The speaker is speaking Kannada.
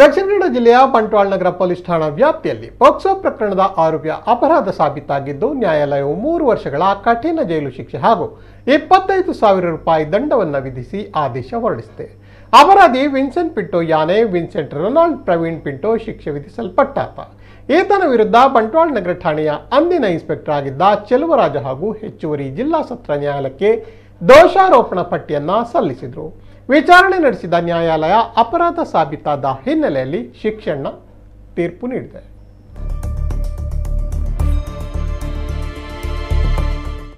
ದಕ್ಷಿಣ ಕನ್ನಡ ಜಿಲ್ಲೆಯ ಬಂಟ್ವಾಳ ನಗರ ಪೊಲೀಸ್ ಠಾಣಾ ವ್ಯಾಪ್ತಿಯಲ್ಲಿ ಪೋಕ್ಸೋ ಪ್ರಕರಣದ ಆರೋಪಿಯ ಅಪರಾಧ ಸಾಬೀತಾಗಿದ್ದು ನ್ಯಾಯಾಲಯವು ಮೂರು ವರ್ಷಗಳ ಕಠಿಣ ಜೈಲು ಶಿಕ್ಷೆ ಹಾಗೂ ಇಪ್ಪತ್ತೈದು ಸಾವಿರ ರೂಪಾಯಿ ದಂಡವನ್ನು ವಿಧಿಸಿ ಆದೇಶ ಹೊರಡಿಸಿದೆ ಅಪರಾಧಿ ವಿನ್ಸೆಂಟ್ ಪಿಂಟೋ ಯಾನೆ ವಿನ್ಸೆಂಟ್ ರೊನಾಲ್ಡ್ ಪ್ರವೀಣ್ ಪಿಂಟೋ ಶಿಕ್ಷೆ ವಿಧಿಸಲ್ಪಟ್ಟಾತ ಈತನ ವಿರುದ್ಧ ಬಂಟ್ವಾಳ ನಗರ ಠಾಣೆಯ ಅಂದಿನ ಇನ್ಸ್ಪೆಕ್ಟರ್ ಆಗಿದ್ದ ಚೆಲುವರಾಜ ಹಾಗೂ ಹೆಚ್ಚುವರಿ ಜಿಲ್ಲಾ ಸತ್ರ ನ್ಯಾಯಾಲಯಕ್ಕೆ ದೋಷಾರೋಪಣ ಪಟ್ಟಿಯನ್ನ ಸಲ್ಲಿಸಿದರು ವಿಚಾರಣೆ ನಡೆಸಿದ ನ್ಯಾಯಾಲಯ ಅಪರಾಧ ಸಾಬೀತಾದ ಹಿನ್ನೆಲೆಯಲ್ಲಿ ಶಿಕ್ಷಣ ತೀರ್ಪು ನೀಡಿದೆ